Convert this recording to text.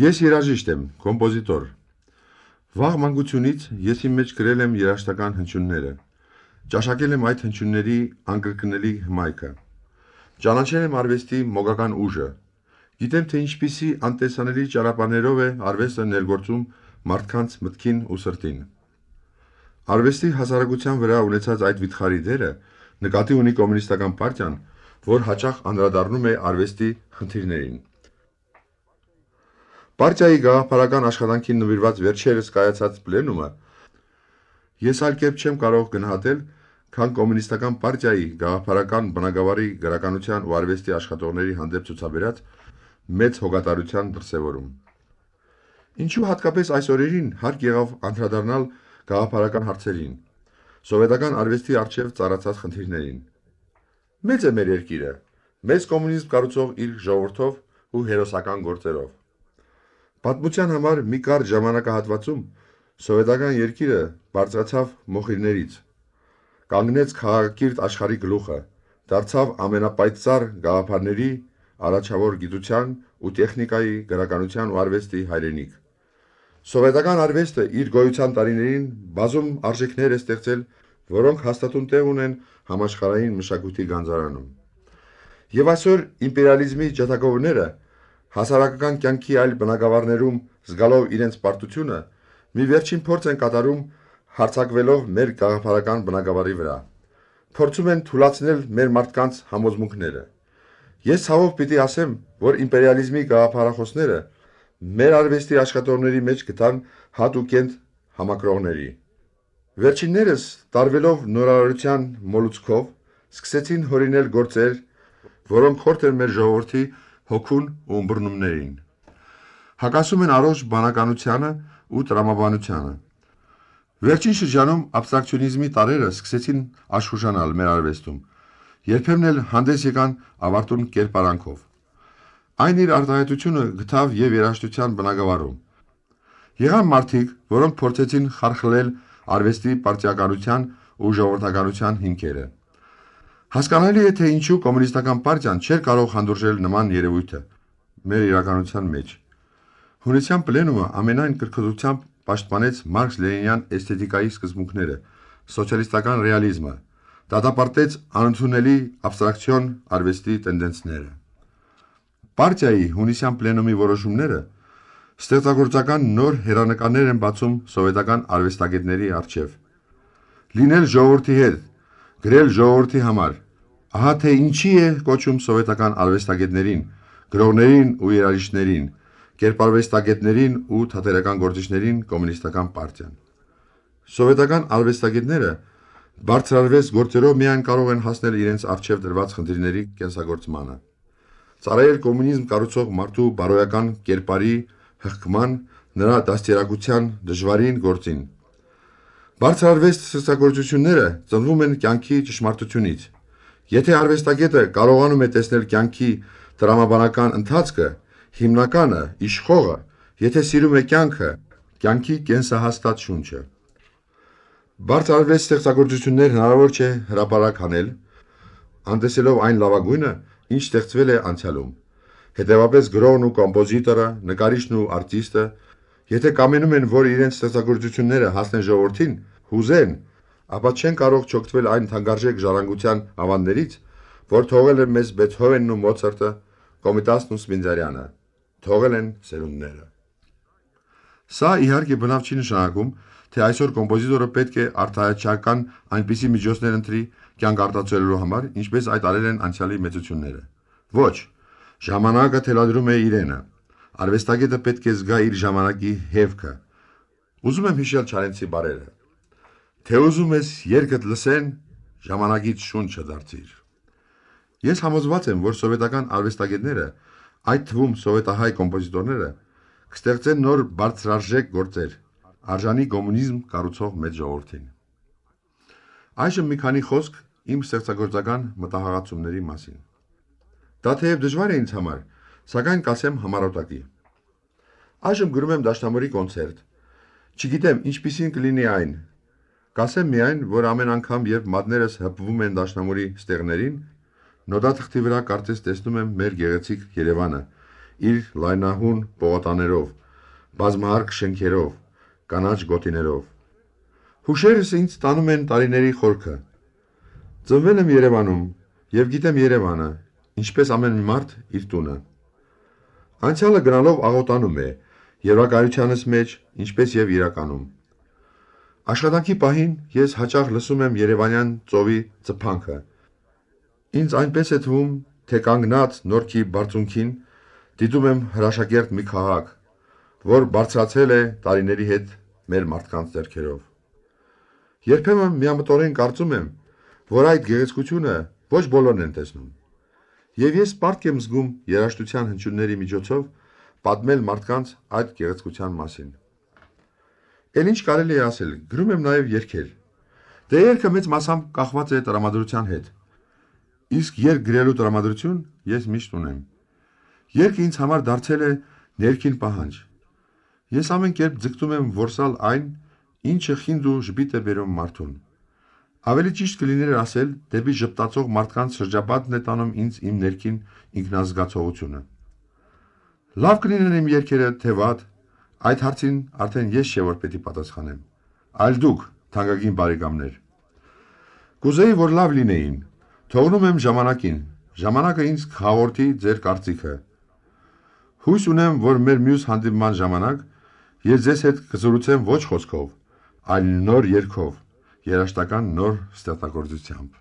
Ես երաժիշտ եմ, կոմպոզիտոր։ Վաղ մանկությունից ես իմ մեջ գրել եմ երաժշտական հնչյունները։ Ճաշակել եմ այդ հնչյունների անկրկնելի հմայքը։ Ճանաչել եմ արվեստի մոգական ուժը։ Գիտեմ, թե ինչպիսի անտեսանելի ճարապաներով է արվեստը ներգործում մարդկանց մտքին ու սրտին։ Արվեստի հասարակության վրա ունեցած այդ վիթխարի դերը նկատի ունի կոմունիստական պարտիան, որ հաճախ անդրադառնում է արվեստի խնդիրներին։ Պարտիայի գաղափարական աշխատանքին նվիրված վերջերս կայացած պլենումը ես այլ կերպ չեմ կարող գնահատել, քան կոմունիստական պարտիայի գաղափարական բնակավարի քաղաքանության ու արվեստի աշխատողների հանդեպ ցուցաբերած մեծ հոգատարության դրսևորում։ Ինչու հատկապես այս օրերին հարկ եղավ անդրադառնալ գաղափարական հարցերին, սովետական արվեստի արչև ծառացած խնդիրներին։ Մեծ է մեր երկիրը, մեծ կոմունիզմ կառուցող իր ժողովրդով ու հերոսական գործերով։ Պատմության համար մի կարճ ժամանակահատվածում սովետական երկիրը բարձրացավ մոխիրներից, կանգնեց քաղաքակիրթ աշխարհի գլուխը, դարձավ ամենապայծառ գաղափարների, առաջավոր գիտության ու տեխնիկայի, գրականության ու արվեստի հայրենիք։ Սովետական արվեստը իր գոյության տարիներին բազում արժեքներ է ստեղծել, որոնք հաստատուն տեղ ունեն համաշխարհային մշակույթի գանձարանում։ Եվ այսօր իմպերիալիզմի ջատագովները Հասարակական կյանքի այլ բնակավարներում զգալով իրենց պարտությունը, մի վերջին փորձ են կատարում հարցակվելով մեր գաղափարական բնակավարի վրա։ Փորձում են թուլացնել մեր մարդկանց համոզմունքները։ Ես ցավով պիտի ասեմ, որ իմպերիալիզմի գաղափարախոսները մեր արվեստի աշխատողների մեջ գտան հատուկենտ համակրողների։ Վերջիններս տարվելով նորարարության մոլուցքով սկսեցին հորինել գործեր, որոնք խորտ են մեր ժողովրդի հոգուն ու ըմբռնումներին։ Հակասում են առողջ բանականությանը ու տրամաբանությանը։ Վերջին շրջանում абստրակցիոնիզմի տարերը սկսեցին աշխուժանալ մեր արվեստում։ Երբեմն էլ հանդես եկան ավարտուն կերպարանքով։ Այն իր արտահայտությունը գտավ եւ երաժշտության բնագավառում։ Եղան մարդիկ, որոնք փորձեցին խարխլել արվեստի պարտիականության ու ժողովրդականության հիմքերը։ Հասկանալի է, թե ինչու կոմունիստական պարտիան չէր կարող հանդուրժել նման երևույթը մեր իրականության մեջ։ Հունիսյան պլենումը ամենայն կրկնությամբ պաշտպանեց մարքս-լենինյան էսթետիկայի սկզբունքները, սոցիալիստական ռեալիզմը, դատապարտեց անընդունելի աբստրակցիոն արվեստի տենդենսները։ Պարտիայի հունիսյան պլենումի որոշումները ստեղծագործական նոր հերանականներ են բացում սովետական արվեստագետների արչև։ Լինել ժողովրդի հետ գրել ժողովրդի համար։ Ահա թե ինչի է կոչում սովետական արվեստագետներին, գրողներին ու երաժիշտներին, կերպարվեստագետներին ու թատերական գործիչներին կոմունիստական պարտիան։ Սովետական արվեստագետները բարձրարվեստ գործերով միայն կարող են հասնել իրենց արջև դրված խնդիրների կենսագործմանը։ Ծառայել կոմունիզմ կառուցող մարդու բարոյական կերպարի հղկման, նրա դաստիարակության դժվարին գործին Բարձրարվեստ ստեղծագործությունները ծնվում են կյանքի ճշմարտությունից։ Եթե արվեստագետը կարողանում է տեսնել կյանքի դրամաբանական ընթացքը, հիմնականը, իշխողը, եթե սիրում է կյանքը, կյանքի կենսահաստատ շունչը։ Բարձրարվեստ ստեղծագործություններ հնարավոր չէ հրապարակ հանել, անտեսելով այն լավագույնը, ինչ ստեղծվել է անցյալում։ Հետևաբար գրողն ու կոմպոզիտորը, նկարիչն ու արտիստը Եթե կամենում են, որ իրենց ստեղծագործությունները հասնեն ժողովրդին, հուզեն, ապա չեն կարող չօգտվել այն թանկարժեք ժառանգության ավաններից, որ թողել են մեզ Բեթհովենն ու Մոցարտը, Կոմիտասն ու Սպինզարյանը, թողել են սերունդները։ Սա իհարկե բնավ չի նշանակում, թե այսօր կոմպոզիտորը պետք է արտահայտչական այնպիսի միջոցներ ընտրի կյանք արտացոլելու համար, ինչպես այդ արել են անցյալի մեծությունները։ Ոչ, ժամանակը թելադրում է իրենը։ Արվեստագետը պետք է զգա իր ժամանակի հևքը։ Ուզում եմ հիշել Չարենցի բարերը. Թե ուզում ես երկդ լսեն, ժամանակից շուն չդարձիր։ Ես համոզված եմ, որ սովետական արվեստագետները, այդ թվում սովետահայ կոմպոզիտորները, կստեղծեն նոր բարձրարժեք գործեր արժանի կոմունիզմ կառուցող մեծ ժողովրդին։ Այժմ մի քանի խոսք իմ ստեղծագործական մտահղացումների մասին։ Դա թեև դժվար է ինձ համար, Սակայն կասեմ համարոտակի։ Այժմ գրում եմ դաշնամուրի կոնցերտ։ Չգիտեմ ինչպիսին կլինի այն։ Կասեմ միայն, որ ամեն անգամ, երբ մատներս հպվում են դաշնամուրի ստեղներին, նոդաթղթի վրա կարծես տեսնում եմ մեր գեղեցիկ Երևանը, իր լայնահուն պողոտաներով, բազմահարկ շենքերով, կանաչ գոտիներով։ Հուշերս ինձ տանում են տարիների խորքը։ Ծնվել եմ Երևանում եւ գիտեմ Երևանը, ինչպես ամեն մի մարդ իր տունը։ Անցյալը գրանով աղոտանում է երակայությանս մեջ, ինչպես եւ իրականում։ Աշխատանքի պահին ես հաճախ լսում եմ Երևանյան ծովի ծփանքը։ Ինձ այնպես է թվում, թե կանգնած նորքի բարձունքին դիտում եմ հրաշագերտ մի քաղաք, որ բարձրացել է տարիների հետ մեր մարդկանց ձեռքերով։ Երբեմն միամտորեն կարծում եմ, որ այդ գեղեցկությունը ոչ բոլորն են տեսնում։ Եվ ես պարտք եմ զգում երաժշտության հնչյունների միջոցով պատմել մարդկանց այդ գեղեցկության մասին։ Էլ ինչ կարելի է ասել, գրում եմ նաև երգեր։ Դե երգը մեծ մասամբ կախված է տրամադրության հետ։ Իսկ երգ գրելու տրամադրություն ես միշտ ունեմ։ Երգը ինձ համար դարձել է ներքին պահանջ։ Ես ամեն կերպ ձգտում եմ որսալ այն, ինչը խինդ ու ժպիտ է բերում մարդուն։ Ավելի ճիշտ կլիներ ասել, դեպի ճպտացող մարդկանց շրջապատն է տանում ինձ իմ ներքին ինքնազգացողությունը։ Լավ կլինեն իմ երկերը թե վատ, այդ հարցին արդեն ես չէ որ պետք է պատասխանեմ։ Այլ դուք, թանկագին բարեկամներ։ Կուզեի, որ լավ լինեին։ Թողնում եմ ժամանակին։ Ժամանակը ինձ հաղորդի ձեր կարծիքը։ Հույս ունեմ, որ մեր մյուս հանդիպման ժամանակ ես ձեզ հետ կզրուցեմ ոչ խոսքով, այլ նոր երգով երաշտական նոր ստեղծագործությամբ։